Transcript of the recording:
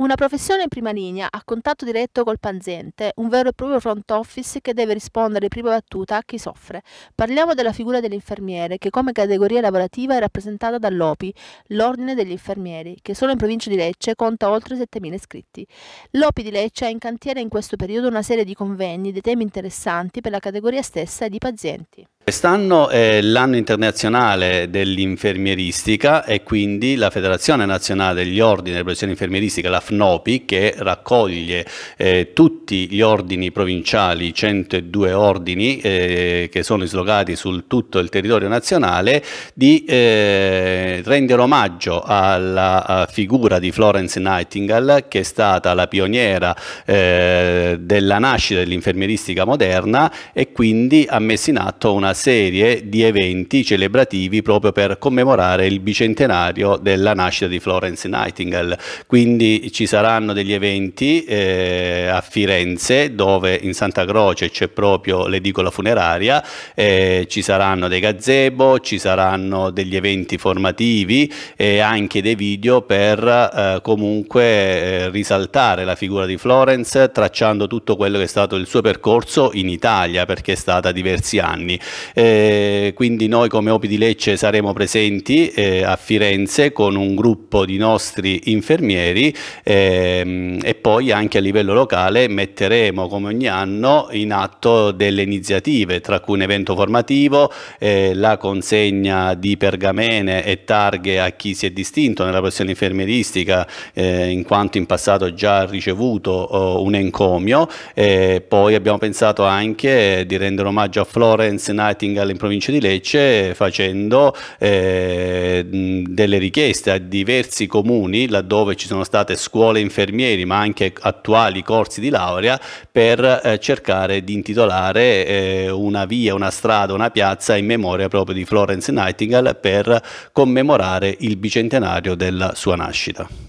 Una professione in prima linea, a contatto diretto col paziente, un vero e proprio front office che deve rispondere in prima battuta a chi soffre. Parliamo della figura dell'infermiere, che come categoria lavorativa è rappresentata dall'OPI, l'Ordine degli Infermieri, che solo in provincia di Lecce conta oltre 7.000 iscritti. L'OPI di Lecce ha in cantiere in questo periodo una serie di convegni dei temi interessanti per la categoria stessa e di pazienti. Quest'anno è l'anno internazionale dell'infermieristica e quindi la Federazione Nazionale degli Ordini della Professione Infermieristica, la FNOPI, che raccoglie eh, tutti gli ordini provinciali, 102 ordini eh, che sono dislocati su tutto il territorio nazionale, di eh, rendere omaggio alla figura di Florence Nightingale, che è stata la pioniera eh, della nascita dell'infermieristica moderna e quindi ha messo in atto una serie di eventi celebrativi proprio per commemorare il bicentenario della nascita di Florence Nightingale. Quindi ci saranno degli eventi eh, a Firenze dove in Santa Croce c'è proprio l'edicola funeraria, eh, ci saranno dei gazebo, ci saranno degli eventi formativi e anche dei video per eh, comunque eh, risaltare la figura di Florence tracciando tutto quello che è stato il suo percorso in Italia perché è stata diversi anni. Eh, quindi noi come OPI di Lecce saremo presenti eh, a Firenze con un gruppo di nostri infermieri ehm, e poi anche a livello locale metteremo come ogni anno in atto delle iniziative tra cui un evento formativo, eh, la consegna di pergamene e targhe a chi si è distinto nella professione infermieristica eh, in quanto in passato già ha ricevuto oh, un encomio, eh, poi abbiamo pensato anche di rendere omaggio a Florence Nightingale Nightingale in provincia di Lecce facendo eh, delle richieste a diversi comuni laddove ci sono state scuole infermieri ma anche attuali corsi di laurea per eh, cercare di intitolare eh, una via, una strada, una piazza in memoria proprio di Florence Nightingale per commemorare il bicentenario della sua nascita.